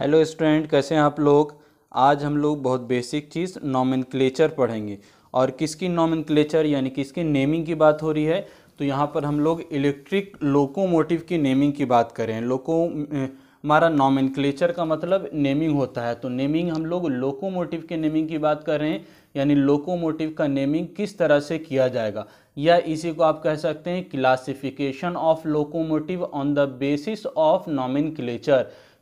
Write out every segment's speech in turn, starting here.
hello student कैसे हैं आप लोग आज हम लोग बहुत बेसिक चीज़ नॉमिन पढ़ेंगे और किसकी नॉमिन यानी किसकी नेमिंग की बात हो रही है तो यहाँ पर हम लोग इलेक्ट्रिक लोकोमोटिव की नेमिंग की बात करें लोको हमारा नॉमिन का मतलब नेमिंग होता है तो नेमिंग हम लोग लोकोमोटिव के नेमिंग की बात कर रहे हैं यानी लोकोमोटिव का नेमिंग किस तरह से किया जाएगा या इसी को आप कह सकते हैं classification of locomotive on the basis of nomen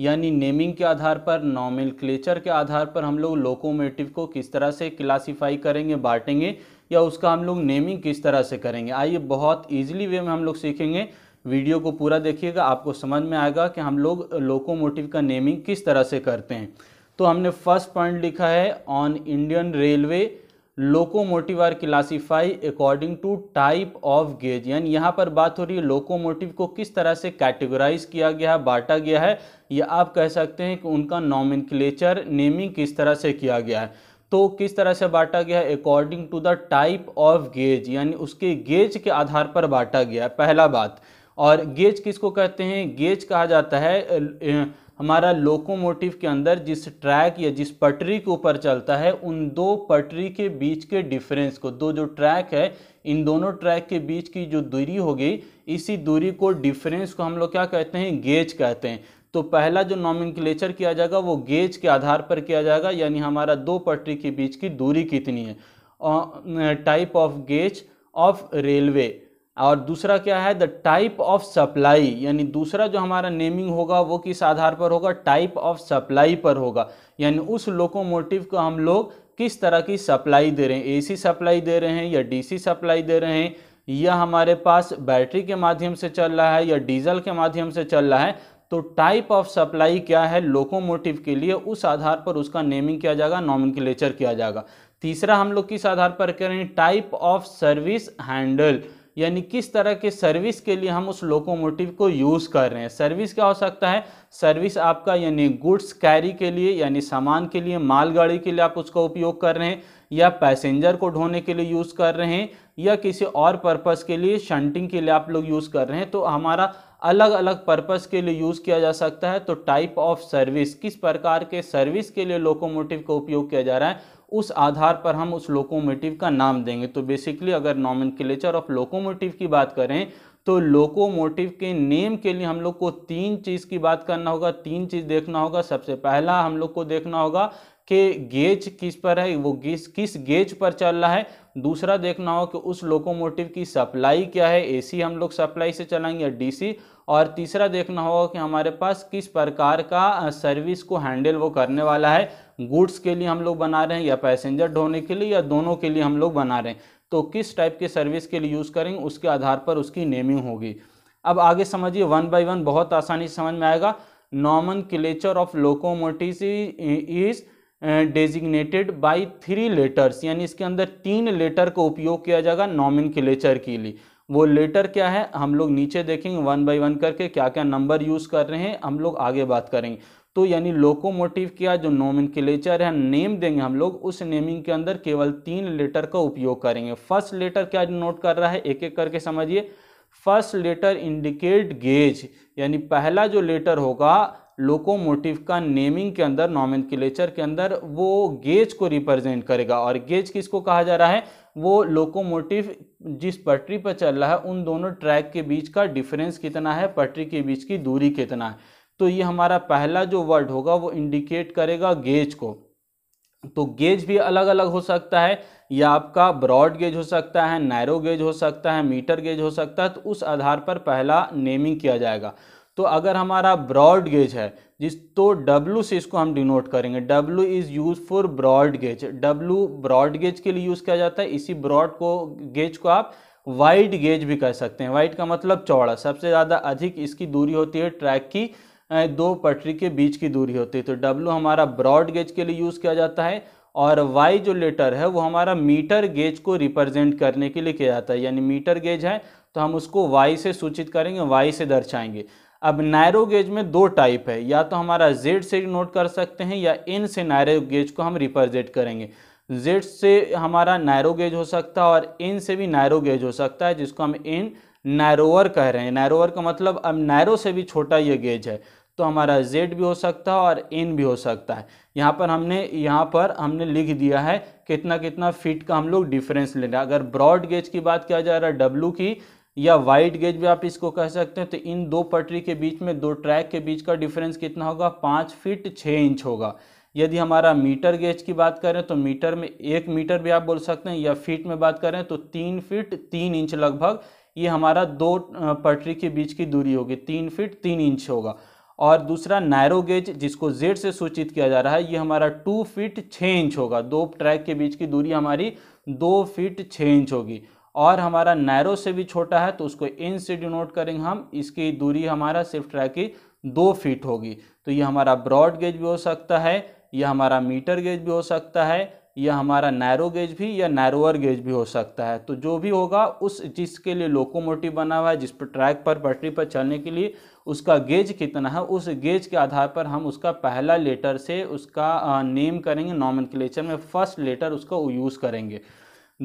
यानी नेमिंग के आधार पर क्लेचर के आधार पर हम लोग लोकोमोटिव को किस तरह से क्लासीफाई करेंगे बांटेंगे या उसका हम लोग नेमिंग किस तरह से करेंगे आइए बहुत ईजिली वे में हम लोग सीखेंगे वीडियो को पूरा देखिएगा आपको समझ में आएगा कि हम लोग लोकोमोटिव का नेमिंग किस तरह से करते हैं तो हमने फर्स्ट पॉइंट लिखा है on Indian railway locomotive are classify according to type of gauge यानी यहाँ पर बात हो रही है लोकोमोटिव को किस तरह से कैटेगराइज किया गया है बांटा गया है या आप कह सकते हैं कि उनका नॉमिन नेमिंग किस तरह से किया गया है तो किस तरह से बांटा गया है according to the type of gauge यानी उसके गेज के आधार पर बांटा गया है पहला बात और गेज किसको कहते हैं गेज कहा जाता है हमारा लोकोमोटिव के अंदर जिस ट्रैक या जिस पटरी के ऊपर चलता है उन दो पटरी के बीच के डिफरेंस को दो जो ट्रैक है इन दोनों ट्रैक के बीच की जो दूरी होगी इसी दूरी को डिफरेंस को हम लोग क्या कहते हैं गेज कहते हैं तो पहला जो नॉमिनक्लेचर किया जाएगा वो गेज के आधार पर किया जाएगा यानी हमारा दो पटरी के बीच की दूरी कितनी है type of gauge of railway और दूसरा क्या है द टाइप ऑफ सप्लाई यानी दूसरा जो हमारा नेमिंग होगा वो किस आधार पर होगा टाइप ऑफ सप्लाई पर होगा यानी उस लोकोमोटिव को हम लोग किस तरह की सप्लाई दे रहे हैं एसी सप्लाई दे रहे हैं या डीसी सप्लाई दे रहे हैं या हमारे पास बैटरी के माध्यम से चल रहा है या डीजल के माध्यम से चल रहा है तो टाइप ऑफ सप्लाई क्या है लोकोमोटिव के लिए उस आधार पर उसका नेमिंग किया जाएगा नॉमिन किया जाएगा तीसरा हम लोग किस आधार पर करें टाइप ऑफ सर्विस हैंडल यानी किस तरह के सर्विस के लिए हम उस लोकोमोटिव को यूज़ कर रहे हैं सर्विस क्या हो सकता है सर्विस आपका यानी गुड्स कैरी के लिए यानी सामान के लिए मालगाड़ी के लिए आप उसका उपयोग कर रहे हैं या पैसेंजर को ढोने के लिए यूज़ कर रहे हैं या किसी और पर्पज़ के लिए शंटिंग के लिए आप लोग यूज़ कर रहे हैं तो हमारा अलग अलग पर्पस के लिए यूज़ किया जा सकता है तो टाइप ऑफ सर्विस किस प्रकार के सर्विस के लिए लोकोमोटिव का उपयोग किया जा रहा है उस आधार पर हम उस लोकोमोटिव का नाम देंगे तो बेसिकली अगर नॉमिन ऑफ लोकोमोटिव की बात करें तो लोकोमोटिव के नेम के लिए हम लोग को तीन चीज़ की बात करना होगा तीन चीज़ देखना होगा सबसे पहला हम लोग को देखना होगा कि गेज किस पर है वो गेज किस गेज पर चल रहा है दूसरा देखना होगा कि उस लोकोमोटिव की सप्लाई क्या है एसी हम लोग सप्लाई से चलाएंगे या डी और तीसरा देखना होगा कि हमारे पास किस प्रकार का सर्विस को हैंडल वो करने वाला है गुड्स के लिए हम लोग बना रहे हैं या पैसेंजर ढोने के लिए या दोनों के लिए हम लोग बना रहे हैं तो किस टाइप के सर्विस के लिए यूज़ करेंगे उसके आधार पर उसकी नेमिंग होगी अब आगे समझिए वन बाय वन बहुत आसानी समझ में आएगा nomenclature of locomotive is designated by three letters यानी इसके अंदर तीन लेटर का उपयोग किया जाएगा नॉमिन क्लेचर के लिए वो लेटर क्या है हम लोग नीचे देखेंगे वन बाई वन करके क्या क्या नंबर यूज़ कर रहे हैं हम लोग आगे बात करेंगे तो यानी लोकोमोटिव क्या जो नोमिन है नेम देंगे हम लोग उस नेमिंग के अंदर केवल तीन लेटर का उपयोग करेंगे फर्स्ट लेटर क्या नोट कर रहा है एक एक करके समझिए फर्स्ट लेटर इंडिकेट गेज यानी पहला जो लेटर होगा लोकोमोटिव का नेमिंग के अंदर नॉमिन के अंदर वो गेज को रिप्रेजेंट करेगा और गेज किसको कहा जा रहा है वो लोकोमोटिव जिस पटरी पर चल रहा है उन दोनों ट्रैक के बीच का डिफरेंस कितना है पटरी के बीच की दूरी कितना है तो ये हमारा पहला जो वर्ड होगा वो इंडिकेट करेगा गेज को तो गेज भी अलग अलग हो सकता है या आपका ब्रॉड गेज हो सकता है नैरो गेज हो सकता है मीटर गेज हो सकता है तो उस आधार पर पहला नेमिंग किया जाएगा तो अगर हमारा ब्रॉड गेज है जिस तो W से इसको हम डिनोट करेंगे W is use for broad gauge W broad gauge के लिए यूज़ किया जाता है इसी ब्रॉड को गेज को आप वाइड गेज भी कह सकते हैं वाइड का मतलब चौड़ा सबसे ज़्यादा अधिक इसकी दूरी होती है ट्रैक की दो पटरी के बीच की दूरी होती है तो डब्लू हमारा ब्रॉड गेज के लिए यूज़ किया जाता है और वाई जो लेटर है वो हमारा मीटर गेज को रिप्रेजेंट करने के लिए किया जाता है यानी मीटर गेज है तो हम उसको वाई से सूचित करेंगे वाई से दर्शाएंगे अब नायरो गेज में दो टाइप है या तो हमारा जेड से नोट कर सकते हैं या इन से नायरो गेज को हम रिप्रेजेंट करेंगे जेड से हमारा नायरो गेज हो सकता है और इन से भी नायरो गेज हो सकता है जिसको हम इन नायरोवर कह रहे हैं नायरोवर का मतलब अब नायरो से भी छोटा ये गेज है तो हमारा z भी हो सकता है और n भी हो सकता है यहाँ पर हमने यहाँ पर हमने लिख दिया है कितना कितना फीट का हम लोग डिफरेंस ले रहे हैं अगर ब्रॉड गेज की बात किया जा रहा है डब्लू की या वाइड गेज भी आप इसको कह सकते हैं तो इन दो पटरी के बीच में दो ट्रैक के बीच का डिफरेंस कितना होगा पाँच फिट छः इंच होगा यदि हमारा मीटर गेज की बात करें तो मीटर में एक मीटर भी आप बोल सकते हैं या फीट में बात करें तो तीन फीट तीन इंच लगभग ये हमारा दो पटरी के बीच की दूरी होगी तीन फीट तीन इंच होगा और दूसरा नैरो गेज जिसको जेड से सूचित किया जा रहा है ये हमारा टू फीट छः इंच होगा दो ट्रैक के बीच की दूरी हमारी दो फीट छः इंच होगी और हमारा नैरो से भी छोटा है तो उसको इंच से डिनोट करेंगे हम इसकी दूरी हमारा सिर्फ ट्रैक की दो फीट होगी तो ये हमारा ब्रॉड गेज भी हो सकता है यह हमारा मीटर गेज भी हो सकता है यह हमारा नैरो गेज भी या नैरोअर गेज भी हो सकता है तो जो भी होगा उस जिसके लिए लोकोमोटिव बना हुआ है जिस पर ट्रैक पर पटरी पर चलने के लिए उसका गेज कितना है उस गेज के आधार पर हम उसका पहला लेटर से उसका नेम करेंगे नॉमन में फर्स्ट लेटर उसका यूज़ करेंगे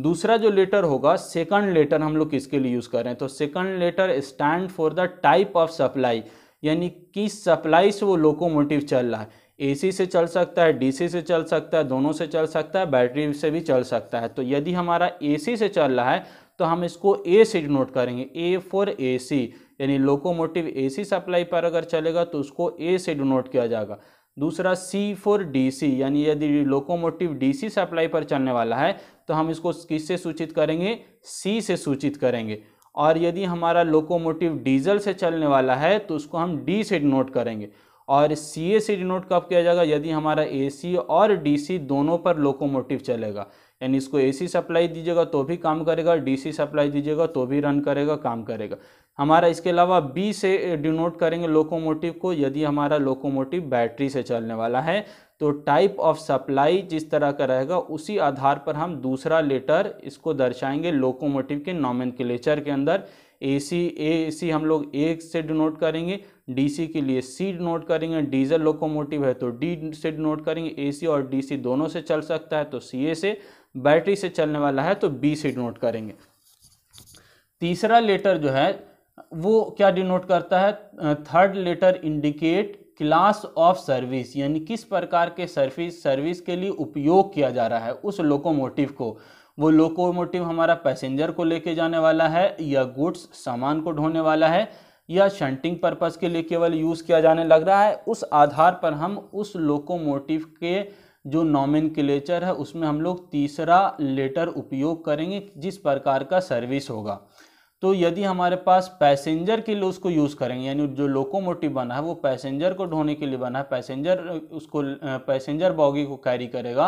दूसरा जो लेटर होगा सेकंड लेटर हम लोग किसके लिए यूज़ कर रहे हैं तो second letter stand for the type of supply यानी किस सप्लाई से वो लोकोमोटिव चल रहा है एसी से चल सकता है डीसी से चल सकता है दोनों से चल सकता है बैटरी से भी चल सकता है तो यदि हमारा एसी से चल रहा है तो हम इसको ए से नोट करेंगे ए फॉर ए यानी लोकोमोटिव एसी सप्लाई पर अगर चलेगा तो उसको ए से डिनोट किया जाएगा दूसरा सी फोर डी सी यानी यदि लोकोमोटिव डी सी सप्लाई पर चलने वाला है तो हम इसको किससे सूचित करेंगे सी से सूचित करेंगे और यदि हमारा लोकोमोटिव डीजल से चलने वाला है तो उसको हम डी से डिनोट करेंगे और सी ए से डिनोट कब किया जाएगा यदि हमारा ए सी और डी सी दोनों पर लोकोमोटिव चलेगा यानी इसको ए सी सप्लाई दीजिएगा तो भी काम करेगा डी सी सप्लाई दीजिएगा तो भी रन करेगा काम करेगा हमारा इसके अलावा बी से डिनोट करेंगे लोकोमोटिव को यदि हमारा लोकोमोटिव बैटरी से चलने वाला है तो टाइप ऑफ सप्लाई जिस तरह का रहेगा उसी आधार पर हम दूसरा लेटर इसको दर्शाएंगे लोकोमोटिव के नॉमन के अंदर ए सी ए सी हम लोग ए से डिनोट करेंगे डी सी के लिए सी डिनोट करेंगे डीजल लोकोमोटिव है तो डी से डिनोट करेंगे ए सी और डी सी दोनों से चल सकता है तो सी ए से बैटरी से चलने वाला है तो बी से डिनोट करेंगे तीसरा लेटर जो है वो क्या डिनोट करता है third letter indicate class of service यानी किस प्रकार के सर्विस सर्विस के लिए उपयोग किया जा रहा है उस लोकोमोटिव को वो लोकोमोटिव हमारा पैसेंजर को लेके जाने वाला है या गुड्स सामान को ढोने वाला है या शंटिंग पर्पज़ के लिए केवल यूज़ किया जाने लग रहा है उस आधार पर हम उस लोकोमोटिव के जो नॉमिन क्लेचर है उसमें हम लोग तीसरा लेटर उपयोग करेंगे जिस प्रकार का सर्विस होगा तो यदि हमारे पास पैसेंजर के लिए उसको यूज़ करेंगे यानी जो लोकोमोटिव बना है वो पैसेंजर को ढोने के लिए बना है पैसेंजर उसको पैसेंजर बॉगी को कैरी करेगा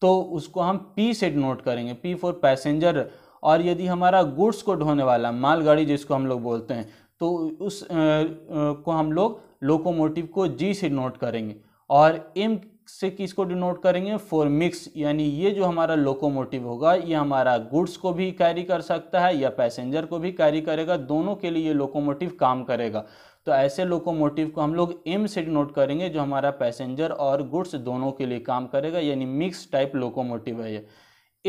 तो उसको हम पी से नोट करेंगे पी फॉर पैसेंजर और यदि हमारा गुड्स को ढोने वाला मालगाड़ी जिसको हम लोग बोलते हैं तो उस आ, आ, को हम लोग लोकोमोटिव को जी से नोट करेंगे और एम से किसको डिनोट करेंगे फॉर मिक्स यानी ये जो हमारा लोकोमोटिव होगा ये हमारा गुड्स को भी कैरी कर सकता है या पैसेंजर को भी कैरी करेगा दोनों के लिए ये लोकोमोटिव काम करेगा तो ऐसे लोकोमोटिव को हम लोग एम से डिनोट करेंगे जो हमारा पैसेंजर और गुड्स दोनों के लिए काम करेगा यानी मिक्स टाइप लोकोमोटिव है ये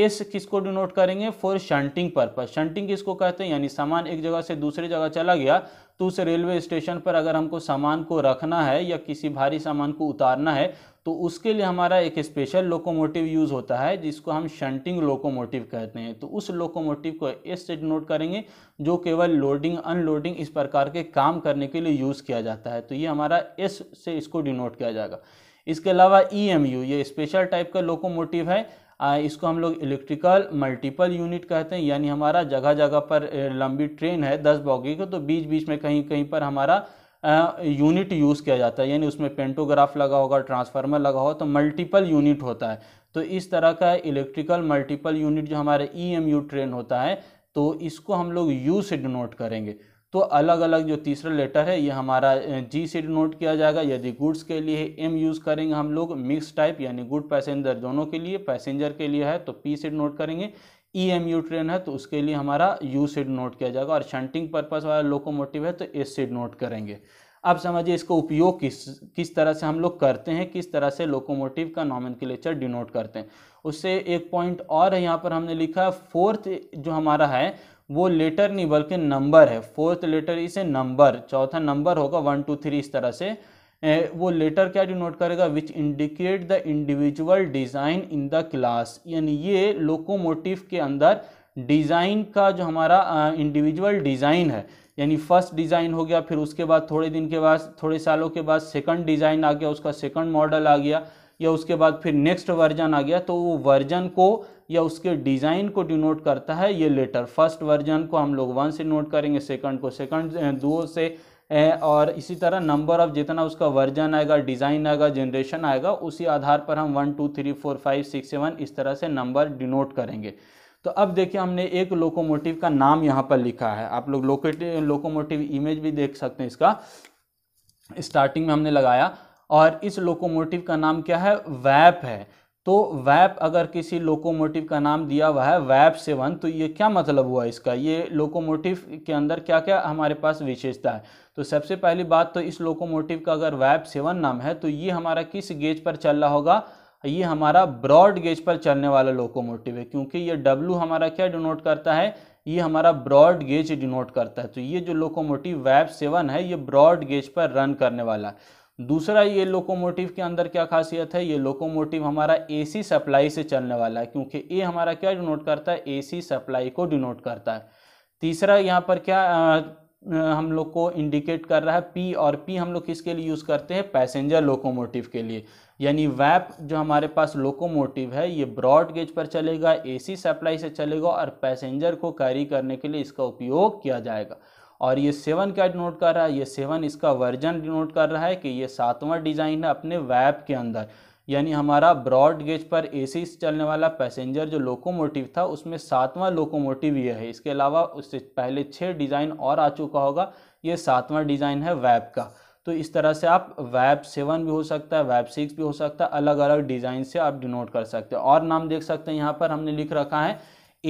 एस किसको डिनोट करेंगे फॉर शंटिंग पर्पज शंटिंग किसको कहते हैं यानी सामान एक जगह से दूसरी जगह चला गया तो उस रेलवे स्टेशन पर अगर हमको सामान को रखना है या किसी भारी सामान को उतारना है तो उसके लिए हमारा एक स्पेशल लोकोमोटिव यूज़ होता है जिसको हम शंटिंग लोकोमोटिव कहते हैं तो उस लोकोमोटिव को एस से डिनोट करेंगे जो केवल लोडिंग अनलोडिंग इस प्रकार के काम करने के लिए यूज़ किया जाता है तो ये हमारा एस से इसको डिनोट किया जाएगा इसके अलावा ई एम यू ये स्पेशल टाइप का लोकोमोटिव है इसको हम लोग इलेक्ट्रिकल मल्टीपल यूनिट कहते हैं यानी हमारा जगह जगह पर लंबी ट्रेन है दस बॉगी की तो बीच बीच में कहीं कहीं पर हमारा यूनिट यूज़ किया जाता है यानी उसमें पेंटोग्राफ लगा होगा ट्रांसफार्मर लगा हो तो मल्टीपल यूनिट होता है तो इस तरह का इलेक्ट्रिकल मल्टीपल यूनिट जो हमारे ई e ट्रेन होता है तो इसको हम लोग यू से डिनोट करेंगे तो अलग अलग जो तीसरा लेटर है ये हमारा जी से डिनोट किया जाएगा यदि गुड्स के लिए एम यूज़ करेंगे हम लोग मिक्स टाइप यानी गुड पैसेंजर दोनों के लिए पैसेंजर के लिए है तो पी से डिनोट करेंगे ई एम यू ट्रेन है तो उसके लिए हमारा यू सीड नोट किया जाएगा और शंटिंग पर्पज वाला लोकोमोटिव है तो एस सीड नोट करेंगे अब समझिए इसको उपयोग किस किस तरह से हम लोग करते हैं किस तरह से लोकोमोटिव का नॉमन डिनोट करते हैं उससे एक पॉइंट और है यहाँ पर हमने लिखा है फोर्थ जो हमारा है वो लेटर नहीं बल्कि नंबर है फोर्थ लेटर इसे नंबर चौथा नंबर होगा वन टू थ्री इस तरह से वो लेटर क्या डिनोट करेगा which indicate the individual design in the class यानी ये लोकोमोटिव के अंदर डिज़ाइन का जो हमारा इंडिविजुअल डिज़ाइन है यानी फर्स्ट डिज़ाइन हो गया फिर उसके बाद थोड़े दिन के बाद थोड़े सालों के बाद सेकंड डिज़ाइन आ गया उसका सेकंड मॉडल आ गया या उसके बाद फिर नेक्स्ट वर्जन आ गया तो वो वर्जन को या उसके डिज़ाइन को डिनोट करता है ये लेटर फर्स्ट वर्जन को हम लोग वन से नोट करेंगे सेकंड को सेकंड दो से और इसी तरह नंबर ऑफ जितना उसका वर्जन आएगा डिज़ाइन आएगा जनरेशन आएगा उसी आधार पर हम one two three four five six seven इस तरह से नंबर डिनोट करेंगे तो अब देखिए हमने एक लोकोमोटिव का नाम यहाँ पर लिखा है आप लोग लोकोमोटिव इमेज भी देख सकते हैं इसका स्टार्टिंग में हमने लगाया और इस लोकोमोटिव का नाम क्या है वैप है तो वैप अगर किसी लोकोमोटिव का नाम दिया हुआ है वैप सेवन तो ये क्या मतलब हुआ इसका ये लोकोमोटिव के अंदर क्या क्या हमारे पास विशेषता है तो सबसे पहली बात तो इस लोकोमोटिव का अगर वैप सेवन नाम है तो ये हमारा किस गेज पर चल रहा होगा ये हमारा ब्रॉड गेज पर चलने वाला लोकोमोटिव है क्योंकि ये डब्लू हमारा क्या डिनोट करता है ये हमारा ब्रॉड गेज डिनोट करता है तो ये जो लोकोमोटिव वैब सेवन है ये ब्रॉड गेज पर रन करने वाला है दूसरा ये लोकोमोटिव के अंदर क्या खासियत है ये लोकोमोटिव हमारा एसी सप्लाई से चलने वाला है क्योंकि ए हमारा क्या डिनोट करता है एसी सप्लाई को डिनोट करता है तीसरा यहाँ पर क्या आ, हम लोग को इंडिकेट कर रहा है पी और पी हम लोग किसके लिए यूज़ करते हैं पैसेंजर लोकोमोटिव के लिए यानी वैप जो हमारे पास लोकोमोटिव है ये ब्रॉड गेज पर चलेगा एसी सप्लाई से चलेगा और पैसेंजर को कैरी करने के लिए इसका उपयोग किया जाएगा और ये सेवन क्या डिनोट कर रहा है ये सेवन इसका वर्जन डिनोट कर रहा है कि ये सातवां डिज़ाइन है अपने वैब के अंदर यानी हमारा ब्रॉड गेज पर ए से चलने वाला पैसेंजर जो लोकोमोटिव था उसमें सातवां लोकोमोटिव ये है इसके अलावा उससे पहले छः डिज़ाइन और आ चुका होगा ये सातवां डिज़ाइन है वैब का तो इस तरह से आप वैब सेवन भी हो सकता है वैब सिक्स भी हो सकता है अलग अलग डिज़ाइन से आप डिनोट कर सकते हैं और नाम देख सकते हैं यहाँ पर हमने लिख रखा है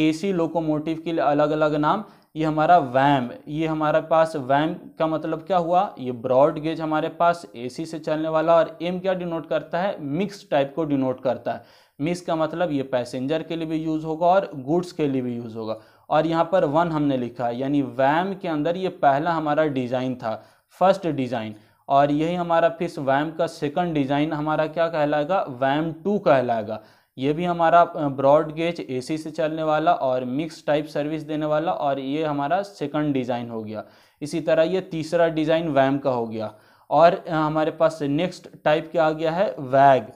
एसी लोकोमोटिव के लिए अलग अलग नाम ये हमारा वैम ये हमारे पास वैम का मतलब क्या हुआ ये ब्रॉड गेज हमारे पास एसी से चलने वाला और एम क्या डिनोट करता है मिक्स टाइप को डिनोट करता है मिक्स का मतलब ये पैसेंजर के लिए भी यूज़ होगा और गुड्स के लिए भी यूज़ होगा और यहाँ पर वन हमने लिखा है यानी वैम के अंदर ये पहला हमारा डिज़ाइन था फर्स्ट डिज़ाइन और यही हमारा फिर वैम का सेकंड डिज़ाइन हमारा क्या कहलाएगा वैम टू कहलाएगा ये भी हमारा ब्रॉड गेज एसी से चलने वाला और मिक्स टाइप सर्विस देने वाला और ये हमारा सेकंड डिज़ाइन हो गया इसी तरह ये तीसरा डिज़ाइन वैम का हो गया और हमारे पास नेक्स्ट टाइप क्या आ गया है वैग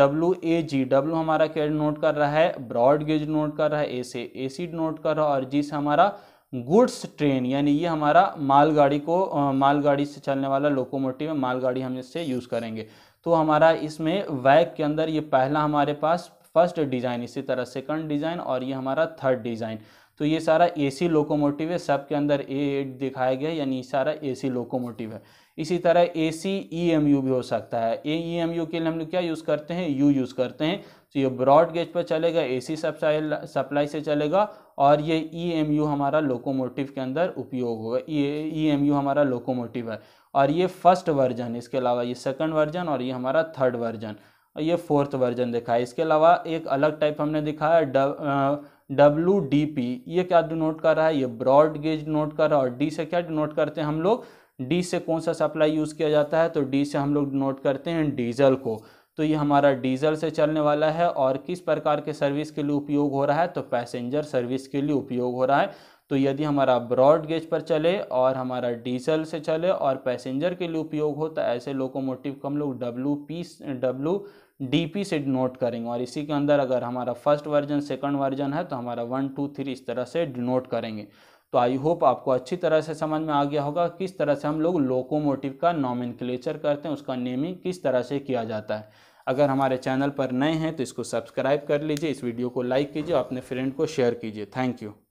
डब्ल्यू ए जी डब्ल्यू हमारा क्या नोट कर रहा है ब्रॉड गेज नोट कर रहा है ए से ए सी नोट कर रहा है और जी से हमारा गुड्स ट्रेन यानी ये हमारा मालगाड़ी को मालगाड़ी से चलने वाला लोकोमोटिव मालगाड़ी हम इससे यूज़ करेंगे तो हमारा इसमें वैक के अंदर ये पहला हमारे पास फर्स्ट डिज़ाइन इसी तरह सेकंड डिज़ाइन और ये हमारा थर्ड डिज़ाइन तो ये सारा एसी लोकोमोटिव है सब के अंदर ए एट दिखाया गया यानी सारा एसी लोकोमोटिव है इसी तरह ए सी ई एम यू भी हो सकता है ए ई एम यू के लिए हम लोग क्या यूज़ करते हैं यू यूज़ करते हैं तो ये ब्रॉड गेज पर चलेगा ए सी सप्लाई से चलेगा और ये ई एम यू हमारा लोकोमोटिव के अंदर उपयोग होगा ई एम यू हमारा लोकोमोटिव है और ये फर्स्ट वर्जन इसके अलावा ये सेकंड वर्जन और ये हमारा थर्ड वर्जन और ये फोर्थ वर्जन दिखा है इसके अलावा एक अलग टाइप हमने दिखाया डब्ल्यू डी पी ये क्या डिनोट कर रहा है ये ब्रॉड गेज डिनोट कर रहा है और डी से क्या डिनोट करते हैं हम लोग डी से कौन सा सप्लाई यूज़ किया जाता है तो डी से हम लोग डिनोट करते हैं डीजल को तो ये हमारा डीजल से चलने वाला है और किस प्रकार के सर्विस के लिए उपयोग हो रहा है तो पैसेंजर सर्विस के लिए उपयोग हो रहा है तो यदि हमारा ब्रॉड गेज पर चले और हमारा डीजल से चले और पैसेंजर के लिए उपयोग हो तो ऐसे लोकोमोटिव को हम लोग डब्ल्यू पी डब्ल्यू पी से डिनोट करेंगे और इसी के अंदर अगर हमारा फर्स्ट वर्जन सेकंड वर्जन है तो हमारा वन टू थ्री इस तरह से डिनोट करेंगे तो आई होप आपको अच्छी तरह से समझ में आ गया होगा किस तरह से हम लोग लोकोमोटिव का नॉमिन करते हैं उसका नेमिंग किस तरह से किया जाता है अगर हमारे चैनल पर नए हैं तो इसको सब्सक्राइब कर लीजिए इस वीडियो को लाइक कीजिए और अपने फ्रेंड को शेयर कीजिए थैंक यू